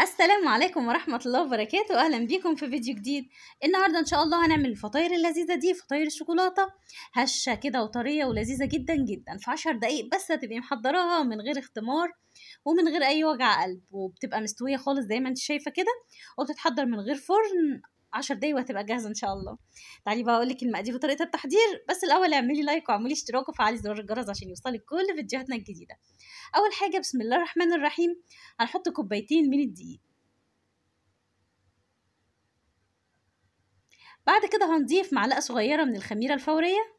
السلام عليكم ورحمة الله وبركاته أهلا بيكم في فيديو جديد النهاردة إن شاء الله هنعمل الفطاير اللذيذة دي فطاير الشوكولاتة هشة كده وطرية ولذيذة جدا جدا في عشر دقايق بس هتبقي محضراها من غير اختمار ومن غير أي وجع قلب وبتبقى مستوية خالص زي ما انت شايفة كده وبتتحضر من غير فرن 10 دقايق وهتبقى جاهزه ان شاء الله تعالي بقى اقول لك المقادير وطريقه التحضير بس الاول اعملي لايك واعملي اشتراك وفعلي زر الجرس عشان يوصلك كل فيديوهاتنا الجديده اول حاجه بسم الله الرحمن الرحيم هنحط كوبايتين من الدقيق بعد كده هنضيف معلقه صغيره من الخميره الفوريه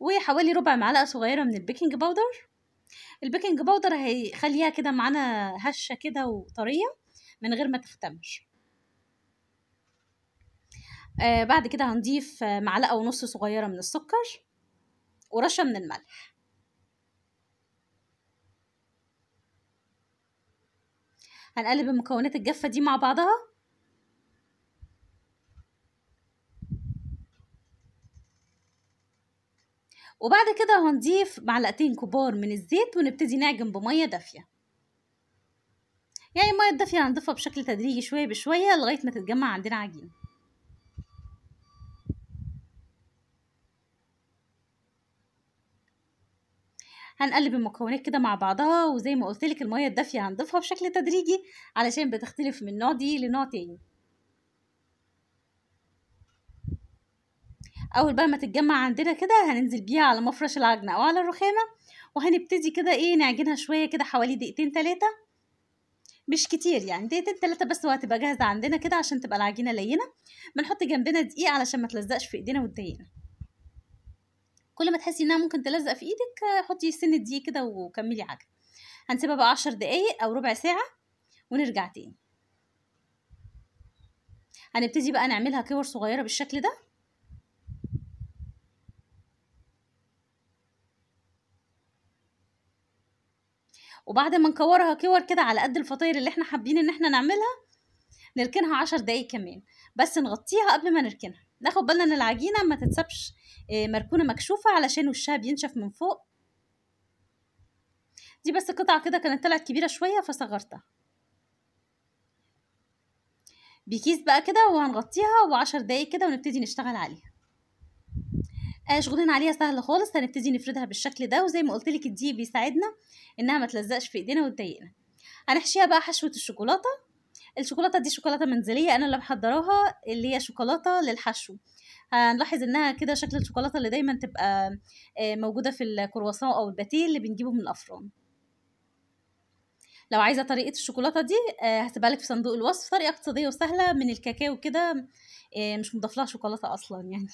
وحوالي ربع معلقه صغيره من البيكنج باودر البيكنج باودر هيخليها كده معانا هشه كده وطريه من غير ما تختمش آه بعد كده هنضيف معلقه ونص صغيره من السكر ورشه من الملح هنقلب المكونات الجافه دي مع بعضها وبعد كده هنضيف معلقتين كبار من الزيت ونبتدي نعجن بمية دافية يعني المية الدافية هنضيفها بشكل تدريجي شوية بشوية لغاية ما تتجمع عندنا عجينة هنقلب المكونات كده مع بعضها وزي ما قلتلك المية الدافية هنضيفها بشكل تدريجي علشان بتختلف من نوع دي لنوع تاني اول بقى ما تتجمع عندنا كده هننزل بيها على مفرش العجنه او على الرخامه وهنبتدي كده ايه نعجنها شويه كده حوالي دقيقتين تلاتة مش كتير يعني دقيقتين تلاتة بس وهتبقى جاهزه عندنا كده عشان تبقى العجينه لينه بنحط جنبنا دقيق علشان ما تلزقش في ايدينا وتضايقنا كل ما تحسي انها ممكن تلزق في ايدك حطي سن الدقيق كده وكملي عجن هنسيبها بقى عشر دقايق او ربع ساعه ونرجع تاني هنبتدي بقى نعملها كور صغيره بالشكل ده وبعد ما نكورها كور كده على قد الفطاير اللي احنا حابين ان احنا نعملها نركنها عشر دقايق كمان بس نغطيها قبل ما نركنها ناخد بالنا ان العجينه ما تتسابش آه، مركونه مكشوفه علشان وشها بينشف من فوق دي بس قطعه كده كانت طلعت كبيره شويه فصغرتها بكيس بقى كده وهنغطيها وعشر دقايق كده ونبتدي نشتغل عليها آه شغلنا عليها سهل خالص هنبتدي نفردها بالشكل ده وزي ما قلت لك بيساعدنا انها ما تلزقش في ايدينا وتضايقنا هنحشيها بقى حشوه الشوكولاته الشوكولاته دي شوكولاته منزليه انا اللي محضراها اللي هي شوكولاته للحشو هنلاحظ انها كده شكل الشوكولاته اللي دايما تبقى آه، موجوده في الكرواسون او الباتيه اللي بنجيبه من الافران لو عايزه طريقه الشوكولاته دي آه، هسيبها لك في صندوق الوصف طريقه اقتصاديه وسهله من الكاكاو كده آه، مش مضاف لها شوكولاته اصلا يعني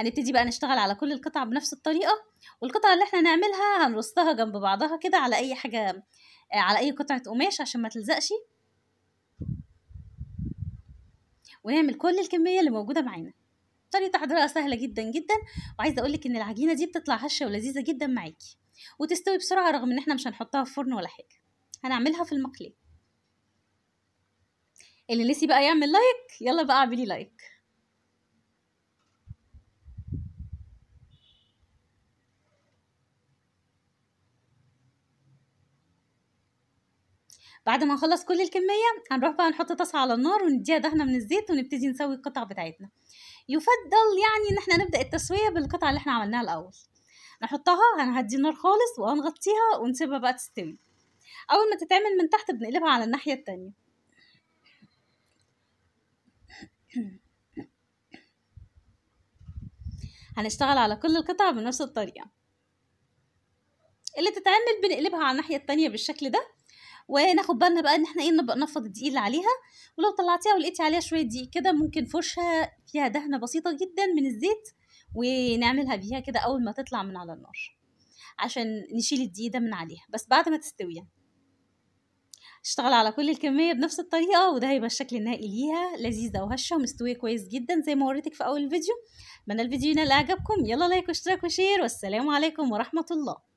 هنبتدي بقى نشتغل على كل القطع بنفس الطريقه والقطع اللي احنا هنعملها هنرصها جنب بعضها كده على اي حاجه آه، على اي قطعه قماش عشان ما تلزقش ونعمل كل الكميه اللي موجوده معانا طريقه تحضيرها سهله جدا جدا وعايزه اقولك ان العجينه دي بتطلع هشه ولذيذه جدا معاكي وتستوي بسرعه رغم ان احنا مش هنحطها في فرن ولا حاجه هنعملها في المقليه اللي نسي بقى يعمل لايك يلا بقى اعملي لايك بعد ما نخلص كل الكميه هنروح بقى نحط طاسه على النار ونديها دهنه من الزيت ونبتدي نسوي القطع بتاعتنا يفضل يعني ان احنا نبدا التسويه بالقطع اللي احنا عملناها الاول نحطها هنهدي النار خالص وهنغطيها ونسيبها بقى تستوي اول ما تتعمل من تحت بنقلبها على الناحيه التانية هنشتغل على كل القطع بنفس الطريقه اللي تتعمل بنقلبها على الناحيه التانية بالشكل ده وناخد بالنا بقى ان احنا ايه نفض الدقيق اللي عليها ولو طلعتيها ولقيتي عليها شويه دقيق كده ممكن فرشه فيها دهنه بسيطه جدا من الزيت ونعملها بيها كده اول ما تطلع من على النار عشان نشيل الدقيق ده من عليها بس بعد ما تستوي يعني اشتغل على كل الكمية بنفس الطريقة وده هيبقى الشكل النهائي ليها لذيذة وهشة ومستوية كويس جدا زي ما وريتك في أول الفيديو من الفيديو ينال إعجابكم يلا لايك واشتراك وشير والسلام عليكم ورحمة الله